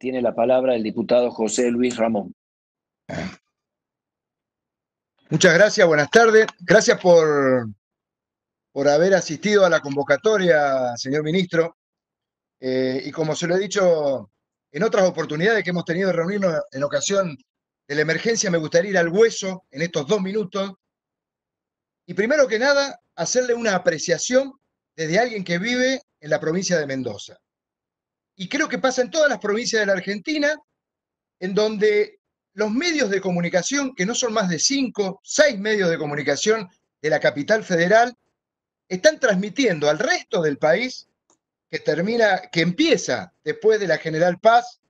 Tiene la palabra el diputado José Luis Ramón. Muchas gracias, buenas tardes. Gracias por, por haber asistido a la convocatoria, señor ministro. Eh, y como se lo he dicho en otras oportunidades que hemos tenido de reunirnos en ocasión de la emergencia, me gustaría ir al hueso en estos dos minutos. Y primero que nada, hacerle una apreciación desde alguien que vive en la provincia de Mendoza y creo que pasa en todas las provincias de la Argentina, en donde los medios de comunicación, que no son más de cinco, seis medios de comunicación de la capital federal, están transmitiendo al resto del país que termina, que empieza después de la General Paz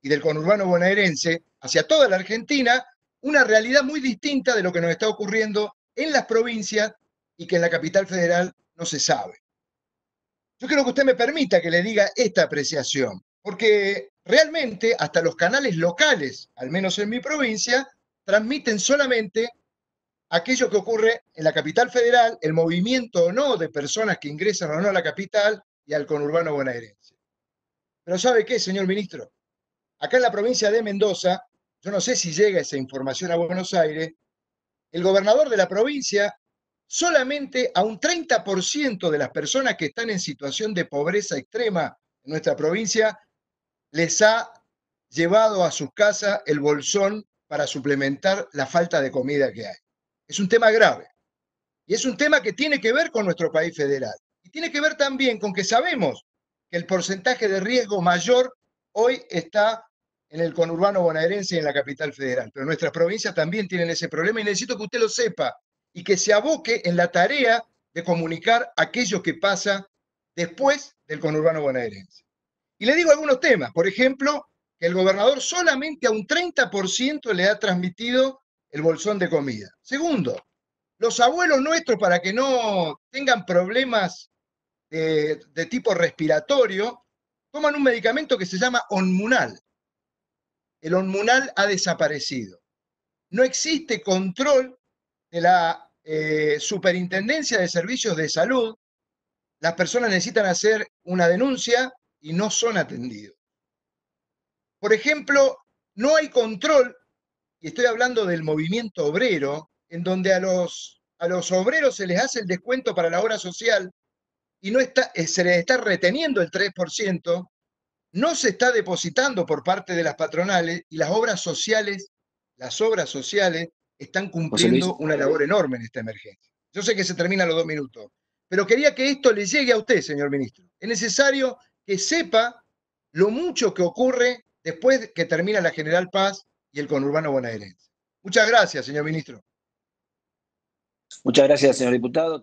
y del conurbano bonaerense hacia toda la Argentina, una realidad muy distinta de lo que nos está ocurriendo en las provincias y que en la capital federal no se sabe yo creo que usted me permita que le diga esta apreciación, porque realmente hasta los canales locales, al menos en mi provincia, transmiten solamente aquello que ocurre en la capital federal, el movimiento o no de personas que ingresan o no a la capital y al conurbano bonaerense. Pero ¿sabe qué, señor ministro? Acá en la provincia de Mendoza, yo no sé si llega esa información a Buenos Aires, el gobernador de la provincia solamente a un 30% de las personas que están en situación de pobreza extrema en nuestra provincia les ha llevado a sus casas el bolsón para suplementar la falta de comida que hay. Es un tema grave. Y es un tema que tiene que ver con nuestro país federal. Y tiene que ver también con que sabemos que el porcentaje de riesgo mayor hoy está en el conurbano bonaerense y en la capital federal. Pero nuestras provincias también tienen ese problema y necesito que usted lo sepa, y que se aboque en la tarea de comunicar aquello que pasa después del conurbano bonaerense. Y le digo algunos temas, por ejemplo, que el gobernador solamente a un 30% le ha transmitido el bolsón de comida. Segundo, los abuelos nuestros, para que no tengan problemas de, de tipo respiratorio, toman un medicamento que se llama onmunal. El onmunal ha desaparecido. No existe control de la eh, Superintendencia de Servicios de Salud, las personas necesitan hacer una denuncia y no son atendidos. Por ejemplo, no hay control, y estoy hablando del movimiento obrero, en donde a los, a los obreros se les hace el descuento para la obra social y no está, eh, se les está reteniendo el 3%, no se está depositando por parte de las patronales y las obras sociales, las obras sociales están cumpliendo una labor enorme en esta emergencia. Yo sé que se terminan los dos minutos, pero quería que esto le llegue a usted, señor ministro. Es necesario que sepa lo mucho que ocurre después que termina la General Paz y el conurbano bonaerense. Muchas gracias, señor ministro. Muchas gracias, señor diputado.